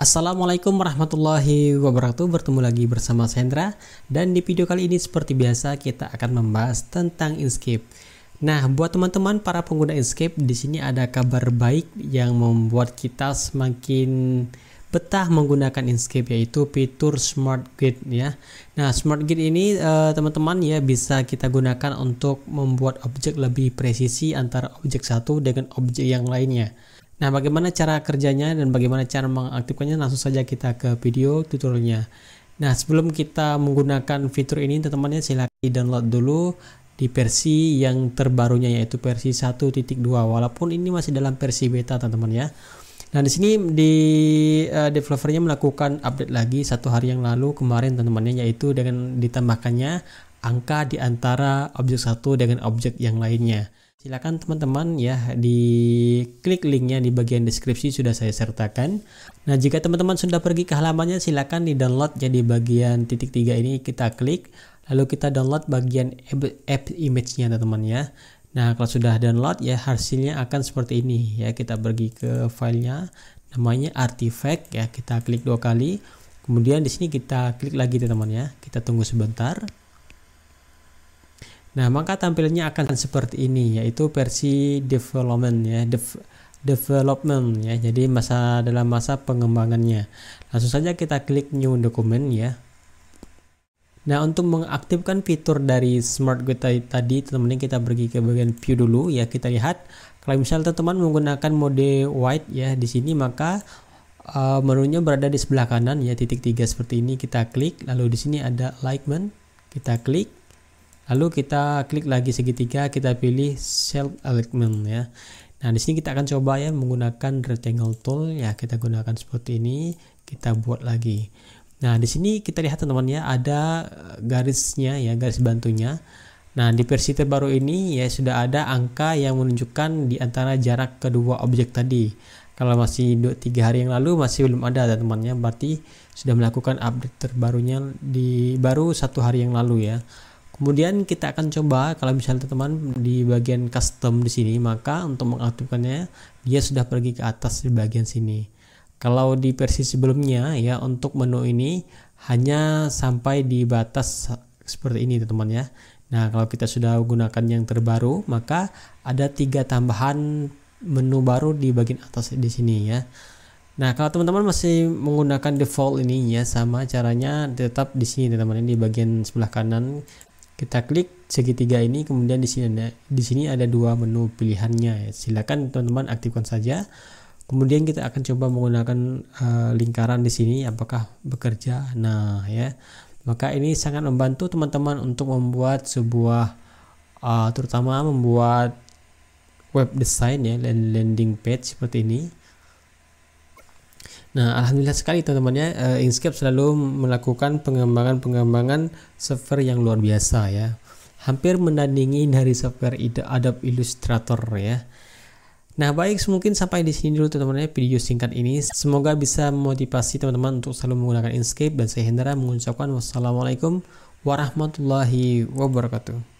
Assalamualaikum warahmatullahi wabarakatuh Bertemu lagi bersama Sandra Dan di video kali ini seperti biasa kita akan membahas tentang Inkscape Nah, buat teman-teman para pengguna Inkscape di sini ada kabar baik yang membuat kita semakin betah menggunakan Inkscape yaitu fitur Smart Grid ya. Nah, Smart Grid ini eh, teman-teman eh, ya bisa kita gunakan untuk membuat objek lebih presisi antara objek satu dengan objek yang lainnya. Nah, bagaimana cara kerjanya dan bagaimana cara mengaktifkannya langsung saja kita ke video tutorialnya. Nah, sebelum kita menggunakan fitur ini, teman-teman ya, silakan download dulu di versi yang terbarunya yaitu versi 1.2 walaupun ini masih dalam versi beta teman-teman ya. Nah, di sini di uh, developernya melakukan update lagi satu hari yang lalu kemarin teman-temannya yaitu dengan ditambahkannya angka di antara objek satu dengan objek yang lainnya. Silakan teman-teman ya di klik linknya di bagian deskripsi sudah saya sertakan. Nah jika teman-teman sudah pergi ke halamannya silakan di download jadi bagian titik tiga ini kita klik lalu kita download bagian app image-nya teman-teman ya. Nah kalau sudah download ya hasilnya akan seperti ini ya kita pergi ke filenya namanya artifact ya kita klik dua kali kemudian di sini kita klik lagi teman-teman ya kita tunggu sebentar Nah, maka tampilannya akan seperti ini yaitu versi development ya, dev development ya. Jadi masa dalam masa pengembangannya. Langsung saja kita klik new document ya. Nah, untuk mengaktifkan fitur dari smart grid tadi, teman-teman kita pergi ke bagian view dulu ya. Kita lihat kalau misalnya teman-teman menggunakan mode white ya di sini maka uh, menunya berada di sebelah kanan ya titik tiga seperti ini kita klik lalu di sini ada alignment kita klik Lalu kita klik lagi segitiga, kita pilih self alignment ya. Nah, di sini kita akan coba ya menggunakan rectangle tool ya, kita gunakan seperti ini, kita buat lagi. Nah, di sini kita lihat teman-teman ya, ada eh, garisnya ya, garis bantunya. Nah, di versi terbaru ini ya sudah ada angka yang menunjukkan di antara jarak kedua objek tadi. Kalau masih 2 3 hari yang lalu masih belum ada teman-teman ya, berarti sudah melakukan update terbarunya di baru satu hari yang lalu ya. Kemudian kita akan coba kalau misalnya teman-teman di bagian custom di sini maka untuk mengaktifkannya dia sudah pergi ke atas di bagian sini. Kalau di versi sebelumnya ya untuk menu ini hanya sampai di batas seperti ini teman-teman ya. Nah kalau kita sudah gunakan yang terbaru maka ada tiga tambahan menu baru di bagian atas di sini ya. Nah, kalau teman-teman masih menggunakan default ini ya sama caranya tetap di sini teman-teman di bagian sebelah kanan kita klik segitiga ini kemudian di sini ada di sini ada dua menu pilihannya ya. silakan teman-teman aktifkan saja kemudian kita akan coba menggunakan uh, lingkaran di sini apakah bekerja nah ya maka ini sangat membantu teman-teman untuk membuat sebuah uh, terutama membuat web design ya landing page seperti ini Nah, alhamdulillah sekali teman-temannya uh, eh, Inkscape selalu melakukan pengembangan-pengembangan software yang luar biasa ya. Hampir menandingi dari software Adobe Illustrator ya. Nah, baik mungkin sampai di sini dulu teman-teman ya, video singkat ini. Semoga bisa memotivasi teman-teman untuk selalu menggunakan Inkscape dan saya Hendra mengucapkan wassalamualaikum warahmatullahi wabarakatuh.